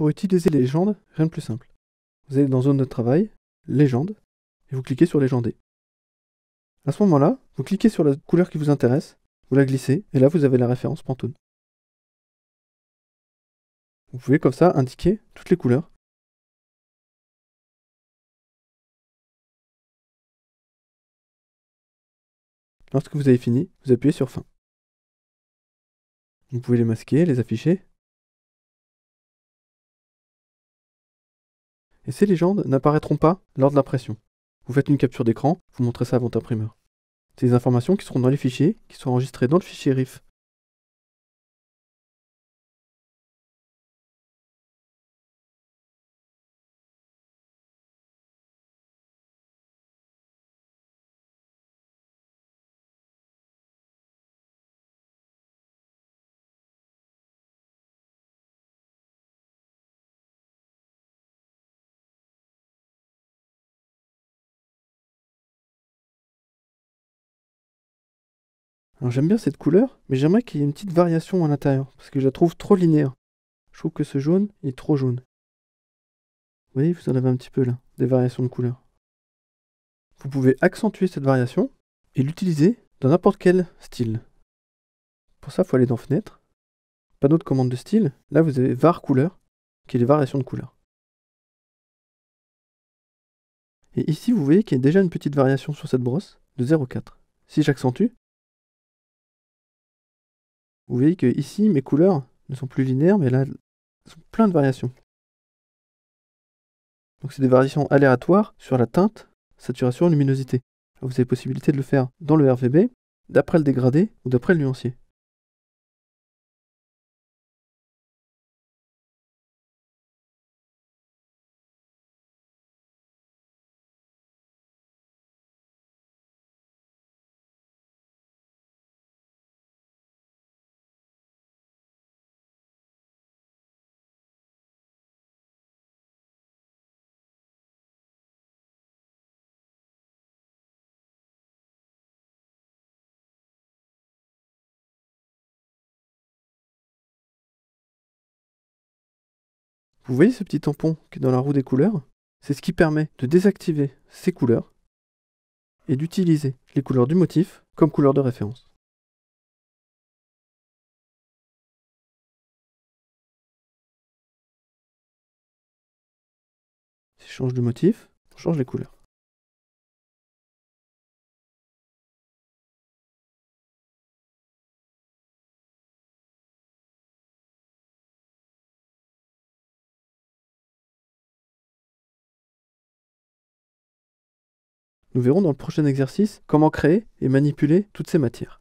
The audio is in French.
Pour utiliser les légendes, rien de plus simple. Vous allez dans Zone de travail, Légende, et vous cliquez sur Légender. À ce moment-là, vous cliquez sur la couleur qui vous intéresse, vous la glissez, et là vous avez la référence Pantone. Vous pouvez comme ça indiquer toutes les couleurs. Lorsque vous avez fini, vous appuyez sur Fin. Vous pouvez les masquer, les afficher, et ces légendes n'apparaîtront pas lors de l'impression. Vous faites une capture d'écran, vous montrez ça à votre imprimeur. Ces informations qui seront dans les fichiers, qui sont enregistrées dans le fichier RIF Alors j'aime bien cette couleur, mais j'aimerais qu'il y ait une petite variation à l'intérieur, parce que je la trouve trop linéaire. Je trouve que ce jaune est trop jaune. Vous voyez, vous en avez un petit peu là, des variations de couleurs. Vous pouvez accentuer cette variation et l'utiliser dans n'importe quel style. Pour ça, il faut aller dans Fenêtre, panneau de commande de style. Là, vous avez var couleur, qui est les variations de couleurs. Et ici, vous voyez qu'il y a déjà une petite variation sur cette brosse de 0,4. Si j'accentue, vous voyez que ici, mes couleurs ne sont plus linéaires, mais là, elles sont plein de variations. Donc c'est des variations aléatoires sur la teinte, saturation, luminosité. vous avez possibilité de le faire dans le RVB, d'après le dégradé ou d'après le nuancier. Vous voyez ce petit tampon qui est dans la roue des couleurs C'est ce qui permet de désactiver ces couleurs et d'utiliser les couleurs du motif comme couleur de référence. Si je change de motif, on change les couleurs. Nous verrons dans le prochain exercice comment créer et manipuler toutes ces matières.